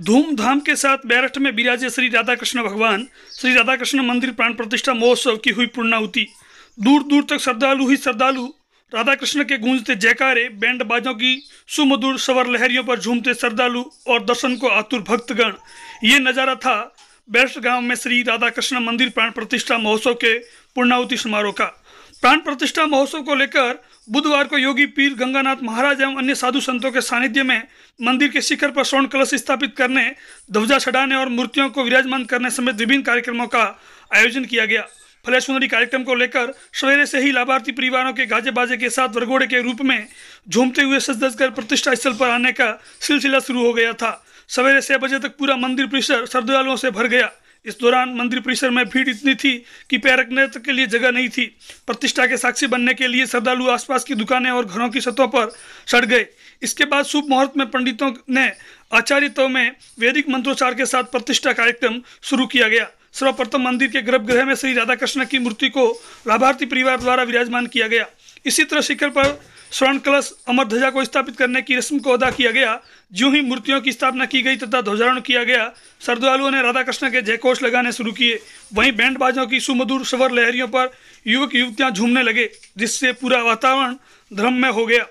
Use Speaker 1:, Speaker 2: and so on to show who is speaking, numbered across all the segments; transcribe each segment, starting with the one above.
Speaker 1: धूमधाम के साथ बैरठ में विराजे श्री राधा कृष्ण भगवान श्री राधा कृष्ण मंदिर प्राण प्रतिष्ठा महोत्सव की हुई पूर्णाहुति दूर दूर तक श्रद्धालु ही श्रद्धालु राधा कृष्ण के गूंजते जयकारे बैंड बाजों की सुमधुर सवर लहरियों पर झूमते श्रद्धालु और दर्शन को आतुर भक्तगण ये नज़ारा था बैरठ गांव में श्री राधा कृष्ण मंदिर प्राण प्रतिष्ठा महोत्सव के पूर्णावती समारोह का प्राण प्रतिष्ठा महोत्सव को लेकर बुधवार को योगी पीर गंगानाथ महाराज एवं अन्य साधु संतों के सानिध्य में मंदिर के शिखर पर स्वर्ण कलश स्थापित करने ध्वजा चढ़ाने और मूर्तियों को विराजमान करने समेत विभिन्न कार्यक्रमों का आयोजन किया गया फलय सुंदरी कार्यक्रम को लेकर सवेरे से ही लाभार्थी परिवारों के गाजे बाजे के साथ वरगोड़े के रूप में झूमते हुए सज कर प्रतिष्ठा स्थल पर आने का सिलसिला शुरू हो गया था सवेरे छह बजे तक पूरा मंदिर परिसर श्रद्धालुओं से भर गया इस दौरान मंदिर परिसर में भीड़ इतनी थी कि पैर रखने तक के लिए जगह नहीं थी प्रतिष्ठा के साक्षी बनने के लिए श्रद्धालु आसपास की दुकानें और घरों की सतहों पर सड़ गए इसके बाद शुभ मुहूर्त में पंडितों ने आचार्यत्व में वैदिक मंत्रोच्चार के साथ प्रतिष्ठा कार्यक्रम शुरू किया गया सर्वप्रथम मंदिर के गर्भगृह में श्री राधा कृष्ण की मूर्ति को लाभार्थी परिवार द्वारा विराजमान किया गया इसी तरह शिखर पर स्वर्ण कलश अमर ध्वजा को स्थापित करने की रस्म को अदा किया गया जो ही मूर्तियों की स्थापना की गई तथा ध्वजारोहण किया गया श्रद्धालुओं ने राधा कृष्ण के जयकोष लगाने शुरू किए वहीं बैंड बाजों की सुमधुर स्वर लहरियों पर युवक युवतियां झूमने लगे जिससे पूरा वातावरण धर्म में हो गया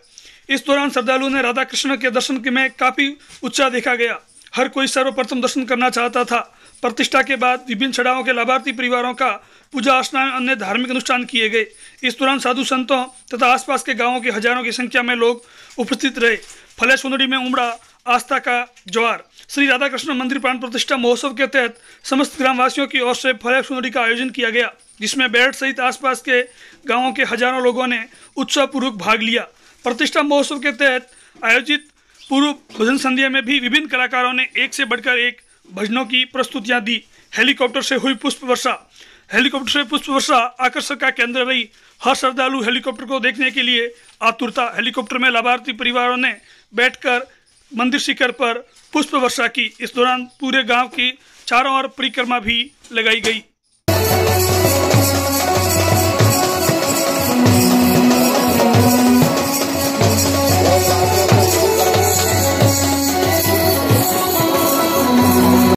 Speaker 1: इस दौरान श्रद्धालुओं ने राधा कृष्ण के दर्शन में काफ़ी उत्साह देखा गया हर कोई सर्वप्रथम दर्शन करना चाहता था प्रतिष्ठा के बाद विभिन्न छड़ाओं के लाभार्थी परिवारों का पूजा अर्चना अन्य धार्मिक अनुष्ठान किए गए इस दौरान साधु संतों तथा आसपास के गांवों के हजारों की संख्या में लोग उपस्थित रहे फले सुंदरी में उमड़ा आस्था का ज्वार श्री राधा कृष्ण मंदिर प्राण प्रतिष्ठा महोत्सव के तहत समस्त ग्रामवासियों की ओर से फले सुंदरी का आयोजन किया गया जिसमें बैठ सहित आसपास के गाँवों के हजारों लोगों ने उत्साहपूर्वक भाग लिया प्रतिष्ठा महोत्सव के तहत आयोजित पूर्व भजन संध्या में भी विभिन्न कलाकारों ने एक से बढ़कर एक भजनों की प्रस्तुतियां दी हेलीकॉप्टर से हुई पुष्प वर्षा हेलीकॉप्टर से पुष्प वर्षा आकर्षण का केंद्र रही हर श्रद्धालु हेलीकॉप्टर को देखने के लिए आतुरता हेलीकॉप्टर में लाभार्थी परिवारों ने बैठकर मंदिर शिखर पर पुष्प वर्षा की इस दौरान पूरे गांव की चारों ओर परिक्रमा भी लगाई गई